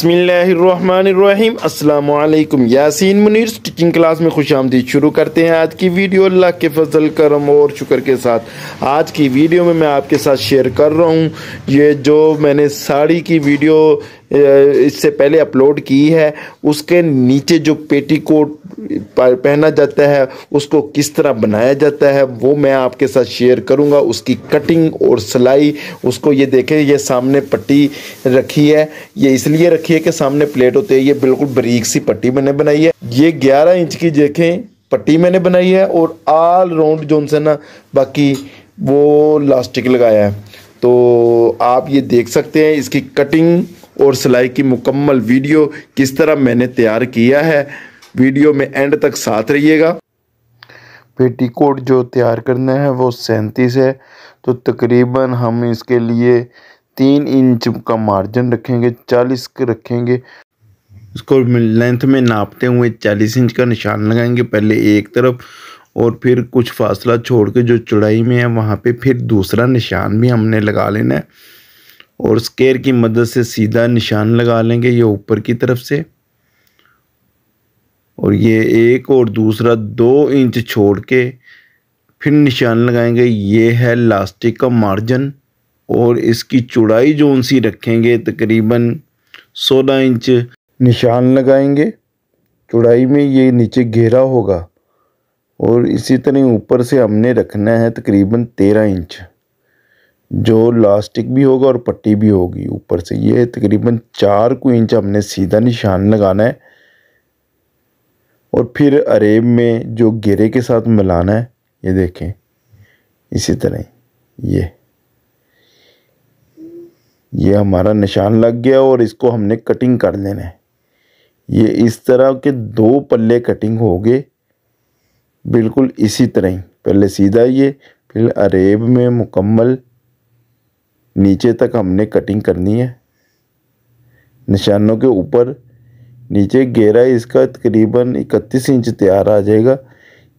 बसमीम् अल्लाम Yasin Munir stitching class में खुश आमदीद शुरू करते हैं आज की वीडियो अल्लाह के फजल करम और शुक्र के साथ आज की वीडियो में मैं आपके साथ शेयर कर रहा हूँ ये जो मैंने साड़ी की वीडियो इससे पहले अपलोड की है उसके नीचे जो पेटी कोट पहना जाता है उसको किस तरह बनाया जाता है वो मैं आपके साथ शेयर करूँगा उसकी कटिंग और सिलाई उसको ये देखें ये सामने पट्टी रखी है ये इसलिए रखी है कि सामने प्लेट होती है ये बिल्कुल बारीक सी पट्टी मैंने बनाई है ये ग्यारह इंच की देखें पट्टी मैंने बनाई है और ऑल राउंड जो उनसे ना बाकी वो लास्टिक लगाया है तो आप ये देख सकते हैं इसकी कटिंग और सिलाई की मुकम्मल वीडियो किस तरह मैंने तैयार किया है वीडियो में एंड तक साथ रहिएगा कोट जो तैयार करना है वो सैंतीस है तो तकरीबन हम इसके लिए तीन इंच का मार्जिन रखेंगे चालीस रखेंगे इसको लेंथ में नापते हुए चालीस इंच का निशान लगाएंगे पहले एक तरफ और फिर कुछ फासला छोड़ के जो चौड़ाई में है वहाँ पे फिर दूसरा निशान भी हमने लगा लेना है और स्केयर की मदद से सीधा निशान लगा लेंगे ये ऊपर की तरफ से और ये एक और दूसरा दो इंच छोड़ के फिर निशान लगाएंगे ये है लास्टिक का मार्जिन और इसकी चौड़ाई जो उनसी रखेंगे तकरीबन सोलह इंच निशान लगाएंगे चौड़ाई में ये नीचे घेरा होगा और इसी तरह ऊपर से हमने रखना है तकरीबन तेरह इंच जो लास्टिक भी होगा और पट्टी भी होगी ऊपर से ये तकरीबन चार को इंच हमने सीधा निशान लगाना है और फिर अरेब में जो गेरे के साथ मिलाना है ये देखें इसी तरह ये ये हमारा निशान लग गया और इसको हमने कटिंग कर लेना है ये इस तरह के दो पल्ले कटिंग हो गए बिल्कुल इसी तरह ही पहले सीधा ये फिर अरेब में मुकम्मल नीचे तक हमने कटिंग करनी है निशानों के ऊपर नीचे गहराई इसका तकरीबन इकतीस इंच तैयार आ जाएगा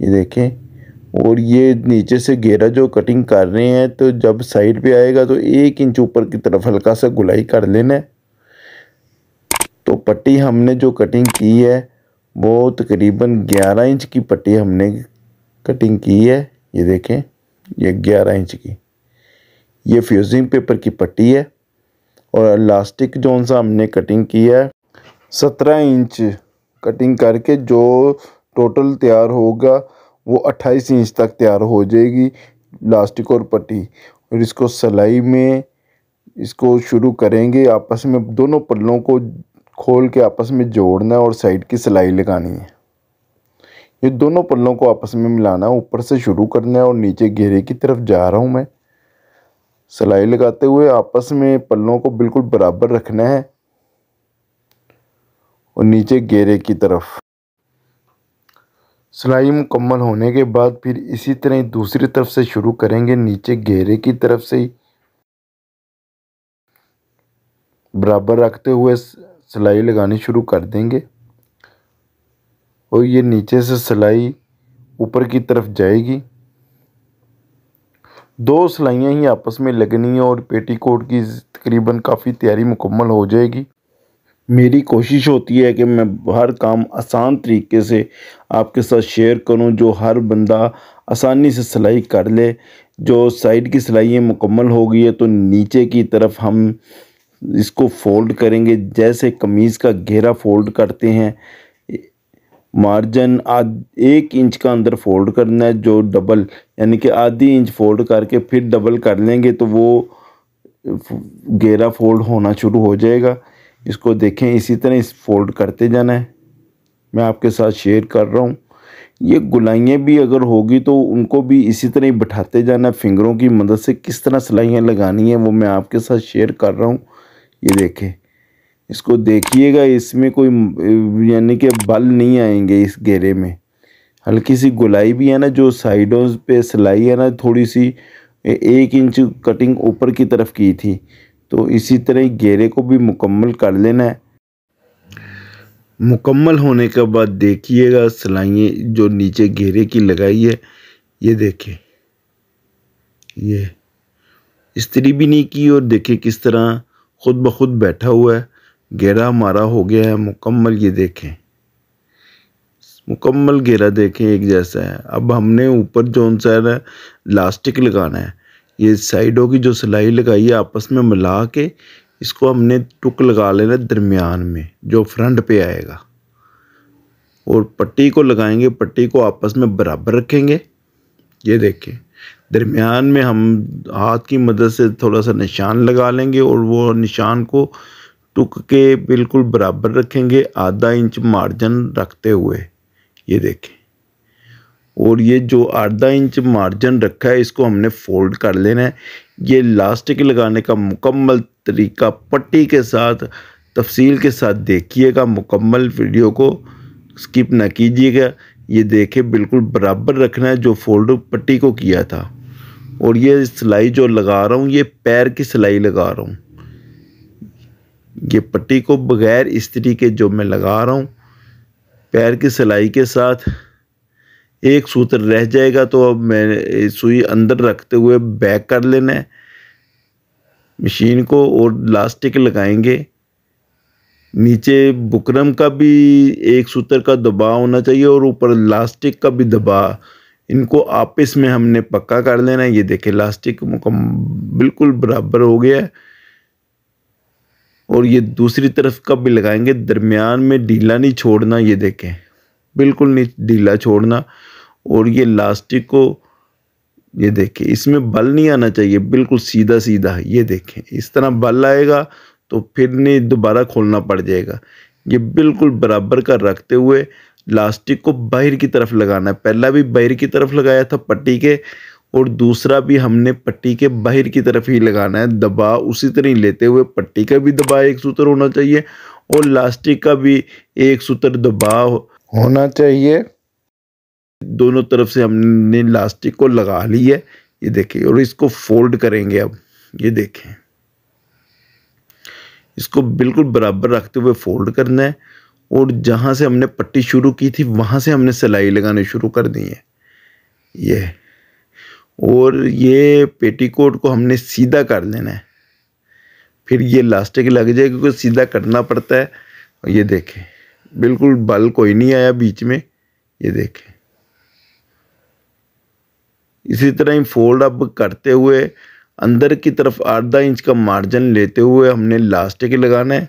ये देखें और ये नीचे से गहरा जो कटिंग कर रहे हैं तो जब साइड पे आएगा तो एक इंच ऊपर की तरफ हल्का सा गुलाई कर लेना है तो पट्टी हमने जो कटिंग की है वो तकरीबन ग्यारह इंच की पट्टी हमने कटिंग की है ये देखें ये ग्यारह इंच की ये फ्यूजिंग पेपर की पट्टी है और इलास्टिक जो सा हमने कटिंग की है सत्रह इंच कटिंग करके जो टोटल तैयार होगा वो अट्ठाईस इंच तक तैयार हो जाएगी इलास्टिक और पट्टी और इसको सिलाई में इसको शुरू करेंगे आपस में दोनों पल्लों को खोल के आपस में जोड़ना है और साइड की सिलाई लगानी है ये दोनों पल्लों को आपस में मिलाना है ऊपर से शुरू करना है और नीचे घेरे की तरफ जा रहा हूँ मैं सिलाई लगाते हुए आपस में पल्लों को बिल्कुल बराबर रखना है और नीचे घेरे की तरफ सिलाई मुकम्मल होने के बाद फिर इसी तरह दूसरी तरफ से शुरू करेंगे नीचे घेरे की तरफ से ही बराबर रखते हुए सिलाई लगानी शुरू कर देंगे और ये नीचे से सिलाई ऊपर की तरफ जाएगी दो सिलाइयाँ ही आपस में लगनी है और पेटीकोट की तकरीबन काफ़ी तैयारी मुकम्मल हो जाएगी मेरी कोशिश होती है कि मैं हर काम आसान तरीके से आपके साथ शेयर करूं जो हर बंदा आसानी से सिलाई कर ले जो साइड की सिलाइयाँ मुकम्मल हो गई है तो नीचे की तरफ हम इसको फोल्ड करेंगे जैसे कमीज़ का घेरा फोल्ड करते हैं मार्जिन एक इंच का अंदर फोल्ड करना है जो डबल यानी कि आधी इंच फोल्ड करके फिर डबल कर लेंगे तो वो गेरा फोल्ड होना शुरू हो जाएगा इसको देखें इसी तरह इस फोल्ड करते जाना है मैं आपके साथ शेयर कर रहा हूँ ये गुलाइयाँ भी अगर होगी तो उनको भी इसी तरह ही बैठाते जाना फिंगरों की मदद से किस तरह सिलाइयाँ लगानी है वो मैं आपके साथ शेयर कर रहा हूँ ये देखें इसको देखिएगा इसमें कोई यानी कि बल नहीं आएंगे इस घेरे में हल्की सी गोलाई भी है ना जो साइडों पे सिलाई है ना थोड़ी सी एक इंच कटिंग ऊपर की तरफ की थी तो इसी तरह घेरे को भी मुकम्मल कर लेना है मुकम्मल होने के बाद देखिएगा सिलाइएँ जो नीचे घेरे की लगाई है ये देखें ये इस्त्री भी नहीं की और देखें किस तरह ख़ुद ब खुद बैठा हुआ है घेरा हमारा हो गया है मुकम्मल ये देखें मुकम्मल घेरा देखें एक जैसा है अब हमने ऊपर जो सा है लास्टिक लगाना है ये साइडों की जो सिलाई लगाई है आपस में मिला के इसको हमने टुक लगा लेना दरमियान में जो फ्रंट पे आएगा और पट्टी को लगाएंगे पट्टी को आपस में बराबर रखेंगे ये देखें दरमियान में हम हाथ की मदद से थोड़ा सा निशान लगा लेंगे और वो निशान को टुक के बिल्कुल बराबर रखेंगे आधा इंच मार्जिन रखते हुए ये देखें और ये जो आधा इंच मार्जिन रखा है इसको हमने फोल्ड कर लेना है ये लास्टिक लगाने का मुकम्मल तरीका पट्टी के साथ तफसील के साथ देखिएगा मुकम्मल वीडियो को स्किप ना कीजिएगा ये देखें बिल्कुल बराबर रखना है जो फोल्ड पट्टी को किया था और ये सिलाई जो लगा रहा हूँ ये पैर की सिलाई लगा रहा हूँ ये पट्टी को बग़ैर स्त्री के जो मैं लगा रहा हूँ पैर की सिलाई के साथ एक सूत्र रह जाएगा तो अब मैं सुई अंदर रखते हुए बैक कर लेना है मशीन को और लास्टिक लगाएंगे नीचे बुकरम का भी एक सूत्र का दबाव होना चाहिए और ऊपर लास्टिक का भी दबाव इनको आपस में हमने पक्का कर लेना है ये देखें लास्टिक बिल्कुल बराबर हो गया है और ये दूसरी तरफ कब भी लगाएंगे दरमियान में ढीला नहीं छोड़ना ये देखें बिल्कुल नहीं ढीला छोड़ना और ये लास्टिक को ये देखें इसमें बल नहीं आना चाहिए बिल्कुल सीधा सीधा ये देखें इस तरह बल आएगा तो फिर नहीं दोबारा खोलना पड़ जाएगा ये बिल्कुल बराबर का रखते हुए लास्टिक को बाहर की तरफ लगाना है पहला भी बाहर की तरफ लगाया था पट्टी के और दूसरा भी हमने पट्टी के बाहर की तरफ ही लगाना है दबा उसी तरह लेते हुए पट्टी का भी दबा एक सूत्र होना चाहिए और लास्टिक का भी एक सूत्र दबा होना चाहिए दोनों तरफ से हमने लास्टिक को लगा लिया है ये देखिए और इसको फोल्ड करेंगे अब ये देखें इसको बिल्कुल बराबर रखते हुए फोल्ड करना है और जहाँ से हमने पट्टी शुरू की थी वहाँ से हमने सिलाई लगानी शुरू कर दी है ये और ये पेटीकोट को हमने सीधा कर लेना है फिर ये लास्टिक लग जाए क्योंकि सीधा करना पड़ता है और ये देखें बिल्कुल बल कोई नहीं आया बीच में ये देखें इसी तरह ही फोल्ड अप करते हुए अंदर की तरफ आधा इंच का मार्जिन लेते हुए हमने लास्टिक लगाना है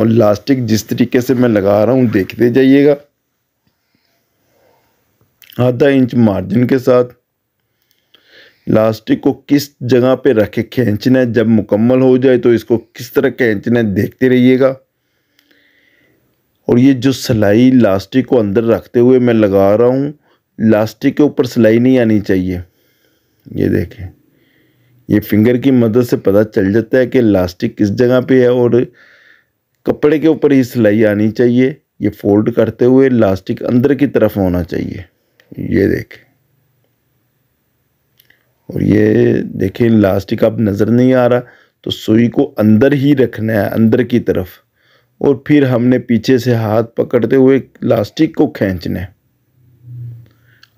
और लास्टिक जिस तरीके से मैं लगा रहा हूँ देखते जाइएगा आधा इंच मार्जिन के साथ लास्टिक को किस जगह पे रखे खींचना है जब मुकम्मल हो जाए तो इसको किस तरह खींचना है देखते रहिएगा और ये जो सिलाई लास्टिक को अंदर रखते हुए मैं लगा रहा हूँ लास्टिक के ऊपर सिलाई नहीं आनी चाहिए ये देखें ये फिंगर की मदद से पता चल जाता है कि लास्टिक किस जगह पे है और कपड़े के ऊपर ही सिलाई आनी चाहिए ये फोल्ड करते हुए लास्टिक अंदर की तरफ होना चाहिए ये देखें और ये देखिए इलास्टिक अब नज़र नहीं आ रहा तो सुई को अंदर ही रखना है अंदर की तरफ और फिर हमने पीछे से हाथ पकड़ते हुए लास्टिक को खींचना है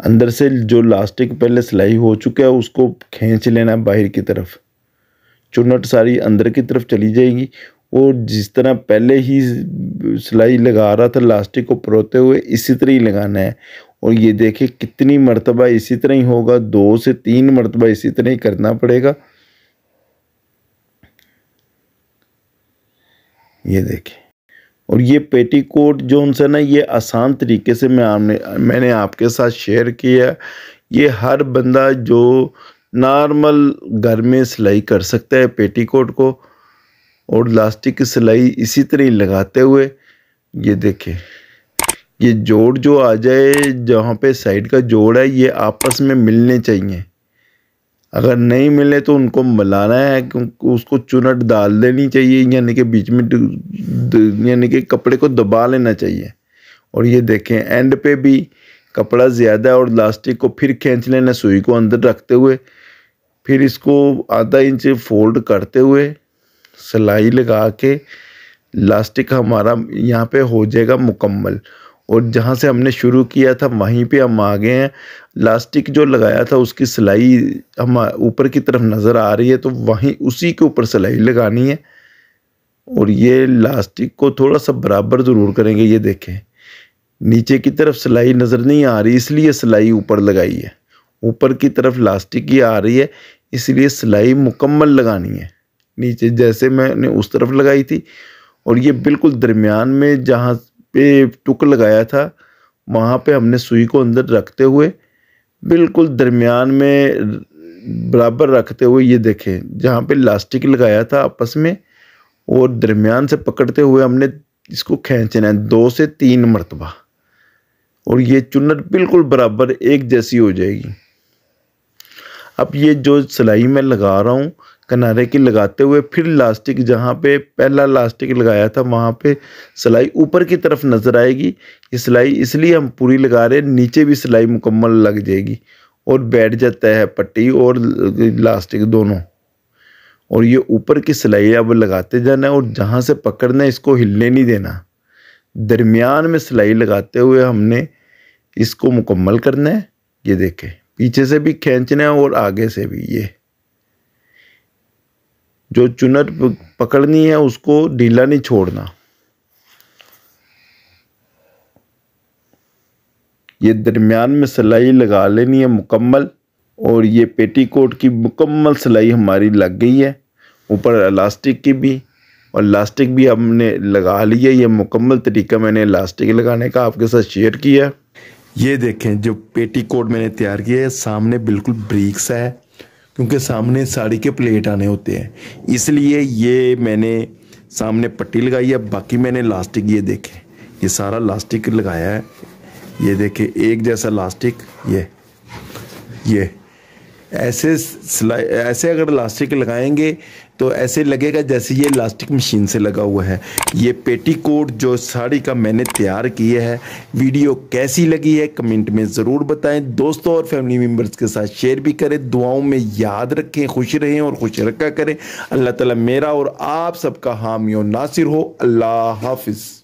अंदर से जो लास्टिक पहले सिलाई हो चुका है उसको खींच लेना बाहर की तरफ चुनट सारी अंदर की तरफ चली जाएगी और जिस तरह पहले ही सिलाई लगा रहा था लास्टिक को परोते हुए इसी तरह ही लगाना है और ये देखें कितनी मरतबा इसी तरह ही होगा दो से तीन मरतबा इसी तरह ही करना पड़ेगा ये देखें और ये पेटीकोट जो उनसे ना ये आसान तरीके से मैं आपने मैंने आपके साथ शेयर किया ये हर बंदा जो नॉर्मल घर में सिलाई कर सकता है पेटी कोट को और लास्टिक की सिलाई इसी तरह लगाते हुए ये देखें ये जोड़ जो आ जाए जहाँ पे साइड का जोड़ है ये आपस में मिलने चाहिए अगर नहीं मिले तो उनको मिलाना है उसको चुनट डाल देनी चाहिए यानी कि बीच में यानी कि कपड़े को दबा लेना चाहिए और ये देखें एंड पे भी कपड़ा ज़्यादा और लास्टिक को फिर खींच लेना सुई को अंदर रखते हुए फिर इसको आधा इंच फोल्ड करते हुए सिलाई लगा के लास्टिक हमारा यहाँ पे हो जाएगा मुकम्मल और जहाँ से हमने शुरू किया था वहीं पे हम आ गए हैं लास्टिक जो लगाया था उसकी सिलाई हम ऊपर की तरफ नज़र आ रही है तो वहीं उसी के ऊपर सिलाई लगानी है और ये लास्टिक को थोड़ा सा बराबर ज़रूर करेंगे ये देखें नीचे की तरफ सिलाई नज़र नहीं आ रही इसलिए सिलाई ऊपर लगाई है ऊपर की तरफ लास्टिक ही आ रही है इसलिए सिलाई मुकम्मल लगानी है नीचे जैसे मैंने उस तरफ लगाई थी और ये बिल्कुल दरमियान में जहाँ पे टुक लगाया था वहाँ पे हमने सुई को अंदर रखते हुए बिल्कुल दरमियान में बराबर रखते हुए ये देखें जहाँ पे लास्टिक लगाया था आपस में और दरमियान से पकड़ते हुए हमने इसको खींचना है दो से तीन मरतबा और ये चुनट बिल्कुल बराबर एक जैसी हो जाएगी अब ये जो सिलाई मैं लगा रहा हूँ किनारे की लगाते हुए फिर लास्टिक जहाँ पे पहला लास्टिक लगाया था वहाँ पे सिलाई ऊपर की तरफ नज़र आएगी ये सिलाई इसलिए हम पूरी लगा रहे नीचे भी सिलाई मुकम्मल लग जाएगी और बैठ जाता है पट्टी और लास्टिक दोनों और ये ऊपर की सिलाई अब लगाते जाना है और जहाँ से पकड़ना है इसको हिलने नहीं देना दरमियान में सिलाई लगाते हुए हमने इसको मुकम्मल करना है ये देखें पीछे से भी खींचना है और आगे से भी ये जो चुनट पकड़नी है उसको ढीला नहीं छोड़ना ये दरमियान में सिलाई लगा लेनी है मुकम्मल और ये पेटीकोट की मुकम्मल सिलाई हमारी लग गई है ऊपर इलास्टिक की भी और इलास्टिक भी हमने लगा लिया ये मुकम्मल तरीका मैंने इलास्टिक लगाने का आपके साथ शेयर किया ये देखें जो पेटी कोट मैंने तैयार किया है सामने बिल्कुल ब्रीक सा है क्योंकि सामने साड़ी के प्लेट आने होते हैं इसलिए ये मैंने सामने पट्टी लगाई है बाकी मैंने लास्टिक ये देखें ये सारा लास्टिक लगाया है ये देखें एक जैसा लास्टिक ये ये ऐसे ऐसे अगर लास्टिक लगाएंगे तो ऐसे लगेगा जैसे ये लास्टिक मशीन से लगा हुआ है ये पेटी कोट जो साड़ी का मैंने तैयार किया है वीडियो कैसी लगी है कमेंट में ज़रूर बताएं दोस्तों और फैमिली मेम्बर्स के साथ शेयर भी करें दुआओं में याद रखें खुश रहें और खुश रखा करें अल्लाह ताला मेरा और आप सबका हामियों नासिर हो अल्लाह हाफिज़